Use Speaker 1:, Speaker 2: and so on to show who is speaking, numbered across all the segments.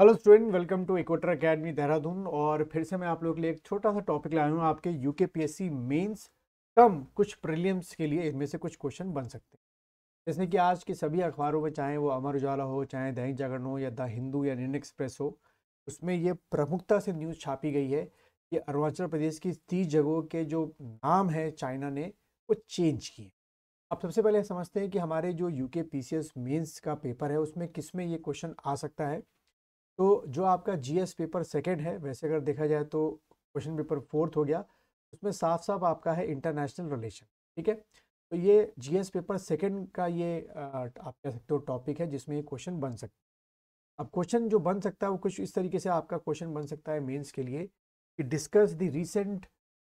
Speaker 1: hello student welcome to Equator Academy Dehradun और फिर से मैं आप लोग के लिए एक छोटा सा टॉपिक लाया हूँ आपके यू के पी एस सी कम कुछ प्रीलिम्स के लिए इनमें से कुछ क्वेश्चन बन सकते हैं जैसे कि आज के सभी अखबारों में चाहे वो अमर उजाला हो चाहे दैनिक जागरण हो या द हिंदू या इंडियन एक्सप्रेस हो उसमें ये प्रमुखता से न्यूज़ छापी गई है कि अरुणाचल प्रदेश की तीस जगहों के जो नाम है चाइना ने वो चेंज किए अब सबसे पहले समझते हैं कि हमारे जो U K P C S का पेपर है उसमें किस में ये क्वेश्चन आ सकता है तो जो आपका जीएस पेपर सेकेंड है वैसे अगर देखा जाए तो क्वेश्चन पेपर फोर्थ हो गया उसमें साफ साफ आपका है इंटरनेशनल रिलेशन ठीक है तो ये जीएस पेपर सेकेंड का ये आप कह सकते हो टॉपिक है जिसमें ये क्वेश्चन बन सकता है अब क्वेश्चन जो बन सकता है वो कुछ इस तरीके से आपका क्वेश्चन बन सकता है मेंस के लिए कि discuss the recent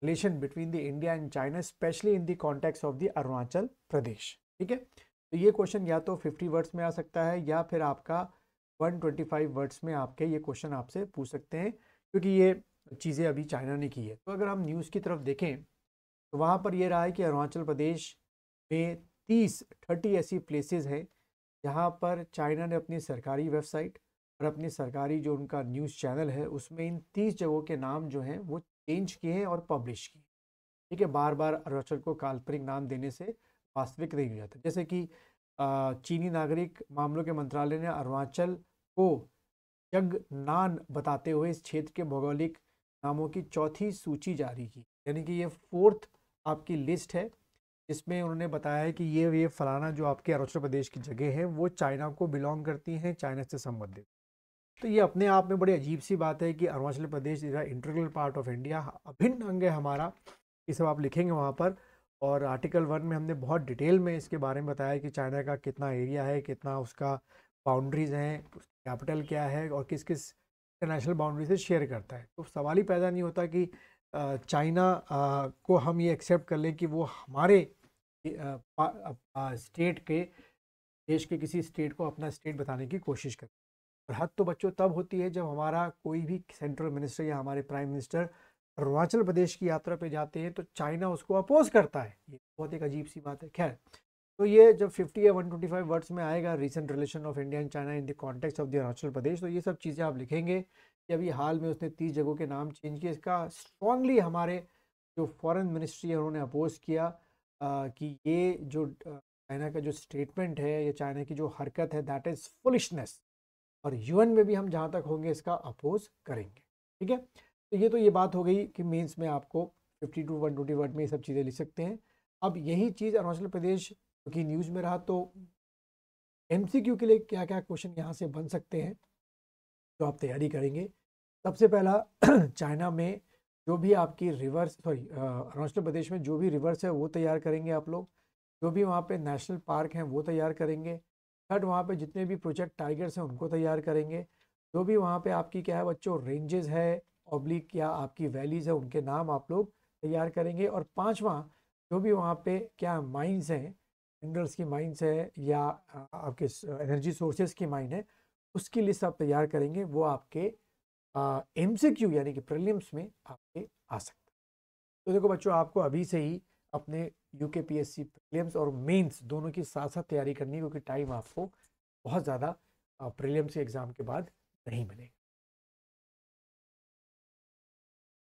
Speaker 1: relation between the India and China specially in the context of the Arunachal Pradesh ठीक है तो ये क्वेश्चन या तो फिफ्टी वर्ड्स में आ सकता है या फिर आपका 125 वर्ड्स में आपके ये क्वेश्चन आपसे पूछ सकते हैं क्योंकि ये चीज़ें अभी चाइना ने की है तो अगर हम न्यूज़ की तरफ देखें तो वहाँ पर यह रहा है कि अरुणाचल प्रदेश में तीस थर्टी ऐसी प्लेसेस हैं जहाँ पर चाइना ने अपनी सरकारी वेबसाइट और अपनी सरकारी जो उनका न्यूज़ चैनल है उसमें इन तीस जगहों के नाम जो हैं वो चेंज किए हैं और पब्लिश किए ठीक है बार बार अरुणाचल को काल्पनिक नाम देने से वास्तविक नहीं हो जाता जैसे कि चीनी नागरिक मामलों के मंत्रालय ने अरुणाचल को यज्ञान बताते हुए इस क्षेत्र के भौगोलिक नामों की चौथी सूची जारी की यानी कि ये फोर्थ आपकी लिस्ट है इसमें उन्होंने बताया है कि ये ये फलाना जो आपके अरुणाचल प्रदेश की जगह है वो चाइना को बिलोंग करती हैं चाइना से संबंधित तो ये अपने आप में बड़ी अजीब सी बात है कि Arunachal Pradesh is part of India अभिन्न अंग है हमारा ये सब आप लिखेंगे वहाँ पर और आर्टिकल वन में हमने बहुत डिटेल में इसके बारे में बताया कि चाइना का कितना एरिया है कितना उसका बाउंड्रीज़ हैं कैपिटल क्या है और किस किस इंटरनेशनल बाउंड्री से शेयर करता है तो सवाल ही पैदा नहीं होता कि चाइना को हम ये एक्सेप्ट कर लें कि वो हमारे स्टेट के देश के किसी स्टेट को अपना स्टेट बताने की कोशिश करें और हद तो बच्चों तब होती है जब हमारा कोई भी सेंट्रल मिनिस्टर या हमारे प्राइम मिनिस्टर अरुणाचल प्रदेश की यात्रा पे जाते हैं तो चाइना उसको अपोज करता है ये बहुत एक अजीब सी बात है खैर तो ये जब 50 या 125 वर्ड्स में आएगा recent relation of India and China in the context of the Arunachal Pradesh तो ये सब चीज़ें आप लिखेंगे कि अभी हाल में उसने तीस जगहों के नाम चेंज किए इसका स्ट्रांगली हमारे जो फॉरेन मिनिस्ट्री है उन्होंने अपोज किया आ, कि ये जो चाइना का जो स्टेटमेंट है या चाइना की जो हरकत है दैट इज़ फुलिशनेस और यू में भी हम जहाँ तक होंगे इसका अपोज करेंगे ठीक है तो ये तो ये बात हो गई कि मीन्स में आपको फिफ्टी टू वन वर्ड में ये सब चीज़ें लिख सकते हैं अब यही चीज़ अरुणाचल प्रदेश क्योंकि तो न्यूज़ में रहा तो एमसीक्यू के लिए क्या क्या क्वेश्चन यहाँ से बन सकते हैं तो आप तैयारी करेंगे सबसे पहला चाइना में जो भी आपकी रिवर्स सॉरी अरुणाचल प्रदेश में जो भी रिवर्स है वो तैयार करेंगे आप लोग जो भी वहाँ पे नेशनल पार्क हैं वो तैयार करेंगे थर्ड वहाँ पे जितने भी प्रोजेक्ट टाइगर्स हैं उनको तैयार करेंगे जो भी वहाँ पे आपकी क्या है बच्चों रेंजेस है ऑब्लिक या आपकी वैलीज़ है उनके नाम आप लोग तैयार करेंगे और पाँचवा जो भी वहाँ पर क्या माइंस हैं मिनरल्स की माइंस है या आपके एनर्जी सोर्सेज की माइन है उसकी लिस्ट आप तैयार करेंगे वो आपके एम सी क्यू यानी कि प्रिलियम्स में आपके आ सकता है तो देखो बच्चों आपको अभी से ही अपने U K P S C prelims और मेंस दोनों की साथ साथ तैयारी करनी है क्योंकि टाइम आपको बहुत ज़्यादा प्रीलिम्स के एग्ज़ाम के बाद नहीं मिलेगा